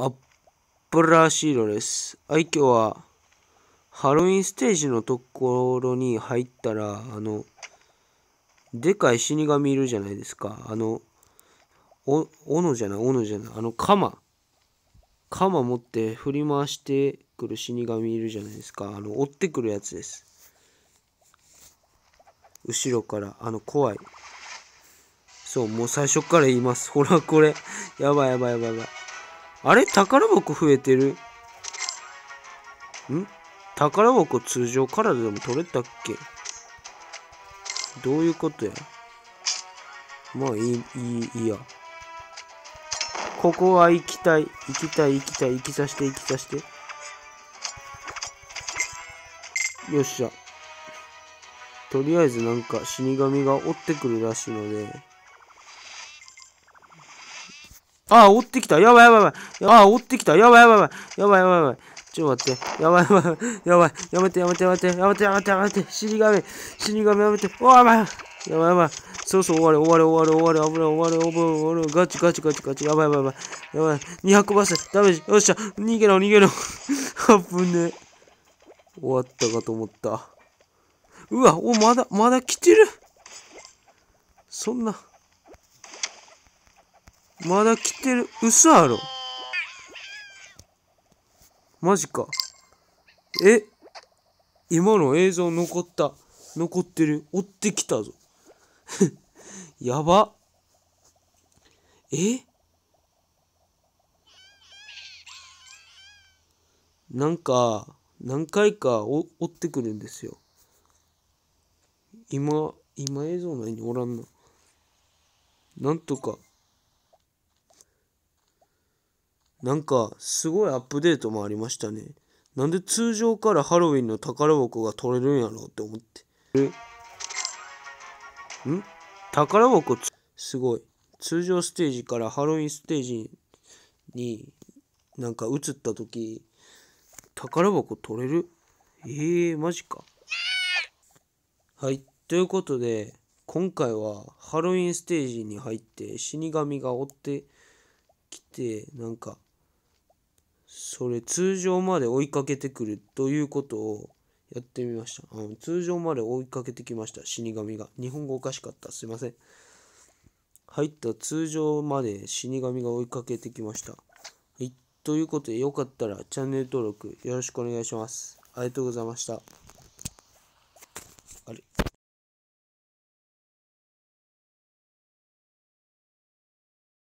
アップラシードです。はい、今日はハロウィンステージのところに入ったら、あの、でかい死神いるじゃないですか。あの、お、斧じゃない、斧じゃない、あの、鎌。鎌持って振り回してくる死神いるじゃないですか。あの、追ってくるやつです。後ろから、あの、怖い。そう、もう最初から言います。ほら、これ。やばいやばいやばいやばい。あれ宝箱増えてる。ん宝箱通常からでも取れたっけどういうことやまあいい、いい、いいや。ここは行きたい。行きたい、行きたい。行きさして、行きさして。よっしゃ。とりあえずなんか死神が追ってくるらしいので、あ、追ってきた。やばいやばいやばい。あ、追ってきた。やばいやばいやばい。やばいやばいやばい。ちょっと待って。やばいやばい。やばい。やめてやめてやめて。やめてやめてやめて。死神。死神やめて。おやばい。やばいやばい。そうそう終われ終われ終われ終われ。危ない終われ終われ終われ。ガチガチガチガチ。やばいやばいやばい。やばい。200バス。ダメージ。よっしゃ。逃げろ逃げろ。あぶね。終わったかと思った。うわ、お、まだ、まだ来てる。そんな。まだ来てる。嘘やろ。マジか。え今の映像残った。残ってる。追ってきたぞ。やば。えなんか、何回か追ってくるんですよ。今、今映像内におらんの。なんとか。なんかすごいアップデートもありましたね。なんで通常からハロウィンの宝箱が取れるんやろうって思って。えん宝箱すごい。通常ステージからハロウィンステージになんか映った時宝箱取れるえー、マジか。はい。ということで、今回はハロウィンステージに入って死神が追ってきて、なんかそれ通常まで追いかけてくるということをやってみました。うん、通常まで追いかけてきました、死神が。日本語おかしかった、すいません。入った通常まで死神が追いかけてきました。はい、ということで、よかったらチャンネル登録よろしくお願いします。ありがとうございました。